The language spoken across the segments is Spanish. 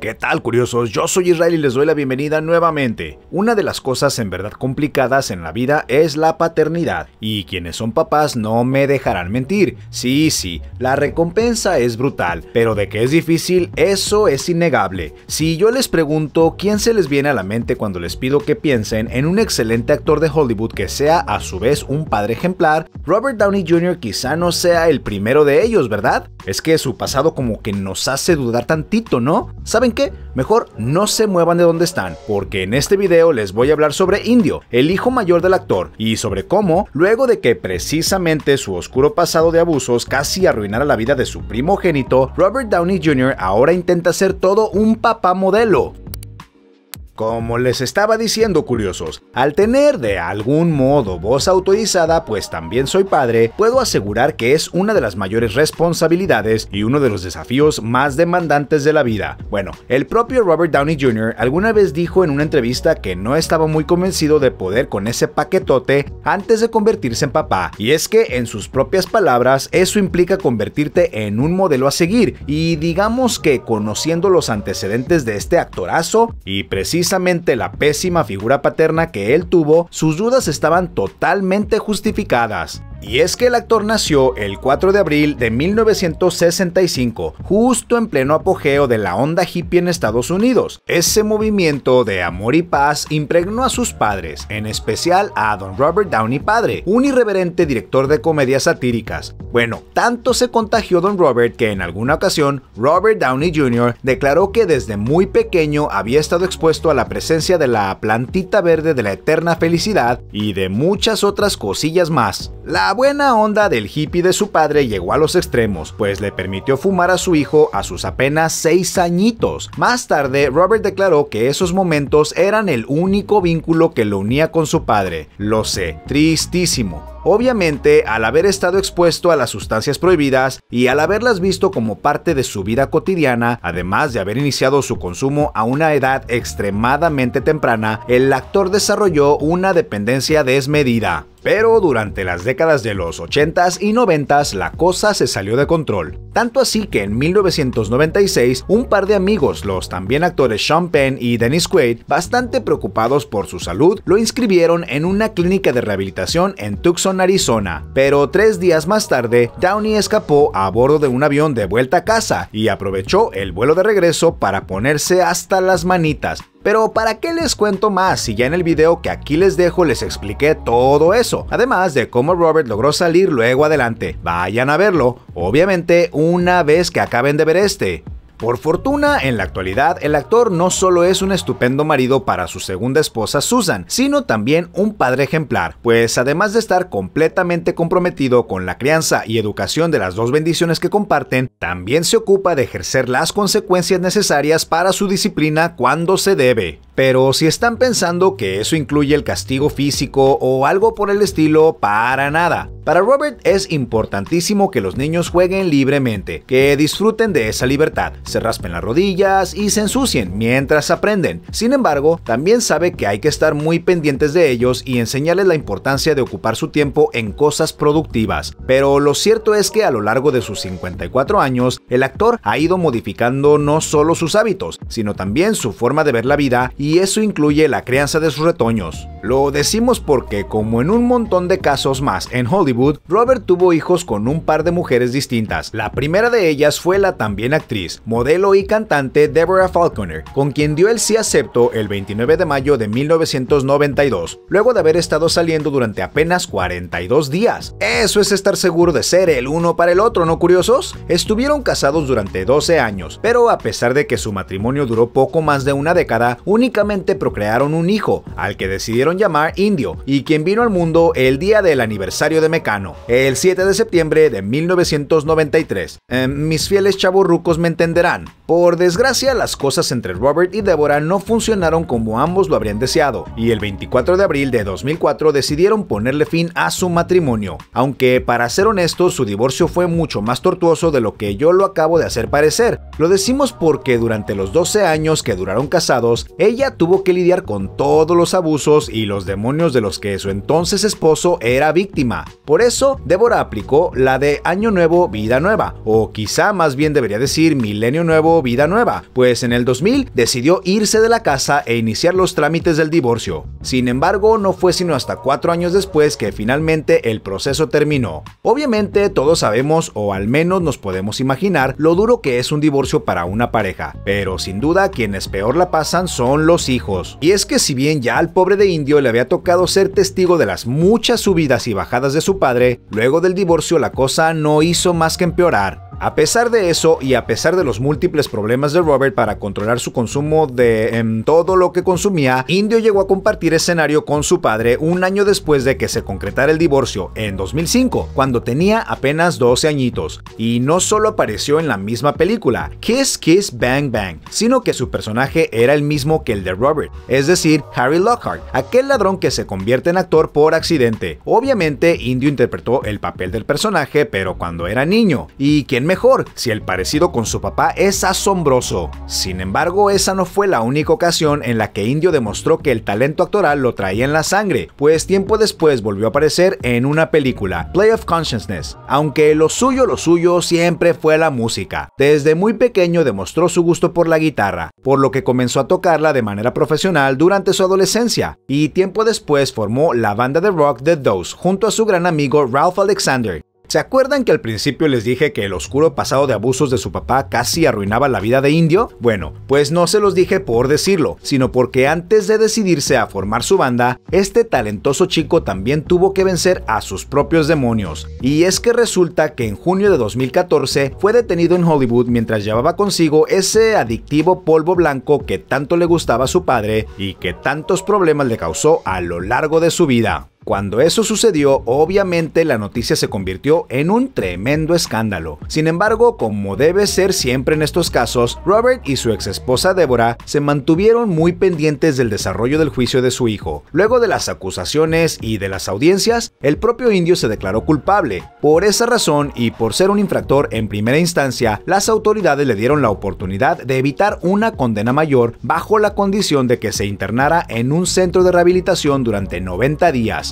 ¿Qué tal curiosos? Yo soy Israel y les doy la bienvenida nuevamente. Una de las cosas en verdad complicadas en la vida es la paternidad, y quienes son papás no me dejarán mentir. Sí, sí, la recompensa es brutal, pero de que es difícil, eso es innegable. Si yo les pregunto quién se les viene a la mente cuando les pido que piensen en un excelente actor de Hollywood que sea a su vez un padre ejemplar, Robert Downey Jr. quizá no sea el primero de ellos, ¿verdad? Es que su pasado como que nos hace dudar tantito, ¿no? ¿saben qué? Mejor no se muevan de donde están, porque en este video les voy a hablar sobre Indio, el hijo mayor del actor, y sobre cómo, luego de que precisamente su oscuro pasado de abusos casi arruinara la vida de su primogénito, Robert Downey Jr. ahora intenta ser todo un papá modelo. Como les estaba diciendo curiosos, al tener de algún modo voz autorizada, pues también soy padre, puedo asegurar que es una de las mayores responsabilidades y uno de los desafíos más demandantes de la vida. Bueno, el propio Robert Downey Jr. alguna vez dijo en una entrevista que no estaba muy convencido de poder con ese paquetote antes de convertirse en papá, y es que en sus propias palabras eso implica convertirte en un modelo a seguir, y digamos que conociendo los antecedentes de este actorazo y precisamente precisamente la pésima figura paterna que él tuvo, sus dudas estaban totalmente justificadas. Y es que el actor nació el 4 de abril de 1965, justo en pleno apogeo de la onda hippie en Estados Unidos. Ese movimiento de amor y paz impregnó a sus padres, en especial a Don Robert Downey padre, un irreverente director de comedias satíricas. Bueno, tanto se contagió Don Robert que en alguna ocasión Robert Downey Jr. declaró que desde muy pequeño había estado expuesto a la presencia de la plantita verde de la eterna felicidad y de muchas otras cosillas más. La buena onda del hippie de su padre llegó a los extremos, pues le permitió fumar a su hijo a sus apenas 6 añitos. Más tarde, Robert declaró que esos momentos eran el único vínculo que lo unía con su padre. Lo sé, tristísimo, Obviamente, al haber estado expuesto a las sustancias prohibidas y al haberlas visto como parte de su vida cotidiana, además de haber iniciado su consumo a una edad extremadamente temprana, el actor desarrolló una dependencia desmedida. Pero durante las décadas de los 80s y 90s la cosa se salió de control. Tanto así que en 1996 un par de amigos, los también actores Sean Penn y Dennis Quaid, bastante preocupados por su salud, lo inscribieron en una clínica de rehabilitación en Tucson Arizona, pero tres días más tarde, Downey escapó a bordo de un avión de vuelta a casa y aprovechó el vuelo de regreso para ponerse hasta las manitas, pero para qué les cuento más si ya en el video que aquí les dejo les expliqué todo eso, además de cómo Robert logró salir luego adelante. Vayan a verlo, obviamente una vez que acaben de ver este. Por fortuna, en la actualidad, el actor no solo es un estupendo marido para su segunda esposa Susan, sino también un padre ejemplar, pues además de estar completamente comprometido con la crianza y educación de las dos bendiciones que comparten, también se ocupa de ejercer las consecuencias necesarias para su disciplina cuando se debe. Pero si están pensando que eso incluye el castigo físico o algo por el estilo, para nada. Para Robert es importantísimo que los niños jueguen libremente, que disfruten de esa libertad se raspen las rodillas y se ensucien mientras aprenden. Sin embargo, también sabe que hay que estar muy pendientes de ellos y enseñarles la importancia de ocupar su tiempo en cosas productivas. Pero lo cierto es que a lo largo de sus 54 años, el actor ha ido modificando no solo sus hábitos, sino también su forma de ver la vida y eso incluye la crianza de sus retoños. Lo decimos porque, como en un montón de casos más en Hollywood, Robert tuvo hijos con un par de mujeres distintas. La primera de ellas fue la también actriz, modelo y cantante Deborah Falconer, con quien dio el sí acepto el 29 de mayo de 1992, luego de haber estado saliendo durante apenas 42 días. Eso es estar seguro de ser el uno para el otro, ¿no curiosos? Estuvieron casados durante 12 años, pero a pesar de que su matrimonio duró poco más de una década, únicamente procrearon un hijo, al que decidieron llamar Indio, y quien vino al mundo el día del aniversario de Mecano, el 7 de septiembre de 1993. Eh, mis fieles chaburrucos me entenderán por desgracia, las cosas entre Robert y Deborah no funcionaron como ambos lo habrían deseado, y el 24 de abril de 2004 decidieron ponerle fin a su matrimonio, aunque para ser honesto, su divorcio fue mucho más tortuoso de lo que yo lo acabo de hacer parecer. Lo decimos porque durante los 12 años que duraron casados, ella tuvo que lidiar con todos los abusos y los demonios de los que su entonces esposo era víctima. Por eso, Deborah aplicó la de Año Nuevo, Vida Nueva, o quizá más bien debería decir Milenio Nuevo, Vida Nueva, pues en el 2000 decidió irse de la casa e iniciar los trámites del divorcio. Sin embargo, no fue sino hasta cuatro años después que finalmente el proceso terminó. Obviamente todos sabemos, o al menos nos podemos imaginar, lo duro que es un divorcio para una pareja, pero sin duda quienes peor la pasan son los hijos. Y es que si bien ya al pobre de Indio le había tocado ser testigo de las muchas subidas y bajadas de su padre, luego del divorcio la cosa no hizo más que empeorar. A pesar de eso y a pesar de los múltiples problemas de Robert para controlar su consumo de em, todo lo que consumía, Indio llegó a compartir escenario con su padre un año después de que se concretara el divorcio, en 2005, cuando tenía apenas 12 añitos. Y no solo apareció en la misma película, Kiss Kiss Bang Bang, sino que su personaje era el mismo que el de Robert, es decir, Harry Lockhart, aquel ladrón que se convierte en actor por accidente. Obviamente, Indio interpretó el papel del personaje, pero cuando era niño, y quien mejor si el parecido con su papá es asombroso. Sin embargo, esa no fue la única ocasión en la que Indio demostró que el talento actoral lo traía en la sangre, pues tiempo después volvió a aparecer en una película, Play of Consciousness, aunque lo suyo, lo suyo siempre fue la música. Desde muy pequeño demostró su gusto por la guitarra, por lo que comenzó a tocarla de manera profesional durante su adolescencia, y tiempo después formó la banda de rock The Doze junto a su gran amigo Ralph Alexander, ¿Se acuerdan que al principio les dije que el oscuro pasado de abusos de su papá casi arruinaba la vida de Indio? Bueno, pues no se los dije por decirlo, sino porque antes de decidirse a formar su banda, este talentoso chico también tuvo que vencer a sus propios demonios. Y es que resulta que en junio de 2014 fue detenido en Hollywood mientras llevaba consigo ese adictivo polvo blanco que tanto le gustaba a su padre y que tantos problemas le causó a lo largo de su vida. Cuando eso sucedió, obviamente la noticia se convirtió en un tremendo escándalo. Sin embargo, como debe ser siempre en estos casos, Robert y su exesposa Débora se mantuvieron muy pendientes del desarrollo del juicio de su hijo. Luego de las acusaciones y de las audiencias, el propio indio se declaró culpable. Por esa razón y por ser un infractor en primera instancia, las autoridades le dieron la oportunidad de evitar una condena mayor bajo la condición de que se internara en un centro de rehabilitación durante 90 días.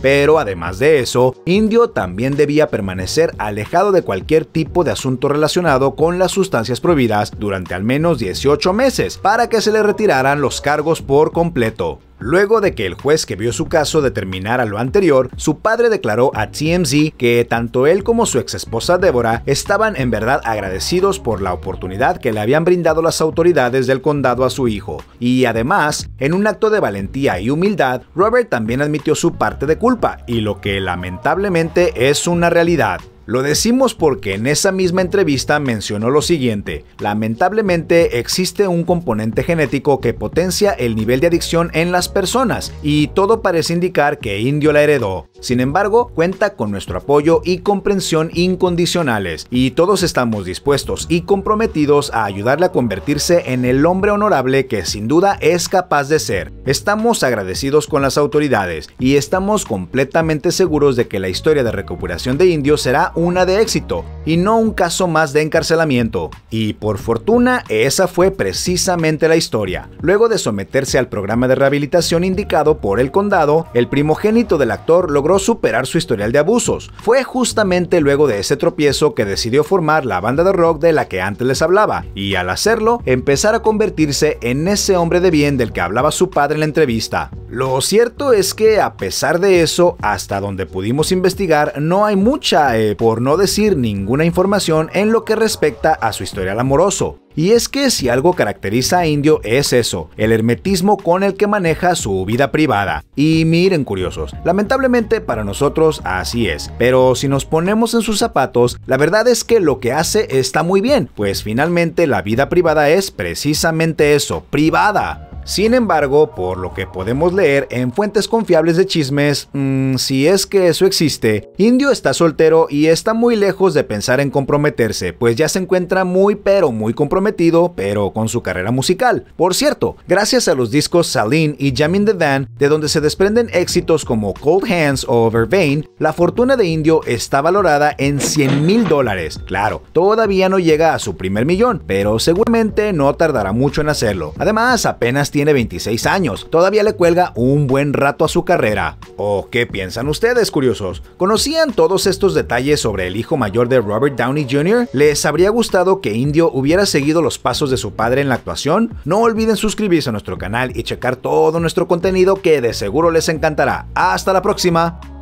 Pero además de eso, Indio también debía permanecer alejado de cualquier tipo de asunto relacionado con las sustancias prohibidas durante al menos 18 meses para que se le retiraran los cargos por completo. Luego de que el juez que vio su caso determinara lo anterior, su padre declaró a TMZ que tanto él como su exesposa Débora estaban en verdad agradecidos por la oportunidad que le habían brindado las autoridades del condado a su hijo. Y además, en un acto de valentía y humildad, Robert también admitió su parte de culpa y lo que lamentablemente es una realidad. Lo decimos porque en esa misma entrevista mencionó lo siguiente, lamentablemente existe un componente genético que potencia el nivel de adicción en las personas y todo parece indicar que Indio la heredó. Sin embargo, cuenta con nuestro apoyo y comprensión incondicionales y todos estamos dispuestos y comprometidos a ayudarle a convertirse en el hombre honorable que sin duda es capaz de ser. Estamos agradecidos con las autoridades y estamos completamente seguros de que la historia de recuperación de Indio será una de éxito y no un caso más de encarcelamiento. Y por fortuna, esa fue precisamente la historia. Luego de someterse al programa de rehabilitación indicado por el condado, el primogénito del actor logró superar su historial de abusos. Fue justamente luego de ese tropiezo que decidió formar la banda de rock de la que antes les hablaba, y al hacerlo, empezar a convertirse en ese hombre de bien del que hablaba su padre en la entrevista. Lo cierto es que, a pesar de eso, hasta donde pudimos investigar, no hay mucha eh, por no decir ninguna información en lo que respecta a su historial amoroso. Y es que si algo caracteriza a Indio es eso, el hermetismo con el que maneja su vida privada. Y miren curiosos, lamentablemente para nosotros así es, pero si nos ponemos en sus zapatos, la verdad es que lo que hace está muy bien, pues finalmente la vida privada es precisamente eso, privada. Sin embargo, por lo que podemos leer en fuentes confiables de chismes, mm, si es que eso existe, Indio está soltero y está muy lejos de pensar en comprometerse, pues ya se encuentra muy pero muy comprometido, pero con su carrera musical. Por cierto, gracias a los discos Saline y Jamin the Van, de donde se desprenden éxitos como Cold Hands o Vervain, la fortuna de Indio está valorada en 100 mil dólares. Claro, todavía no llega a su primer millón, pero seguramente no tardará mucho en hacerlo. Además, apenas tiene tiene 26 años, todavía le cuelga un buen rato a su carrera. ¿O oh, qué piensan ustedes, curiosos? ¿Conocían todos estos detalles sobre el hijo mayor de Robert Downey Jr.? ¿Les habría gustado que Indio hubiera seguido los pasos de su padre en la actuación? No olviden suscribirse a nuestro canal y checar todo nuestro contenido que de seguro les encantará. ¡Hasta la próxima!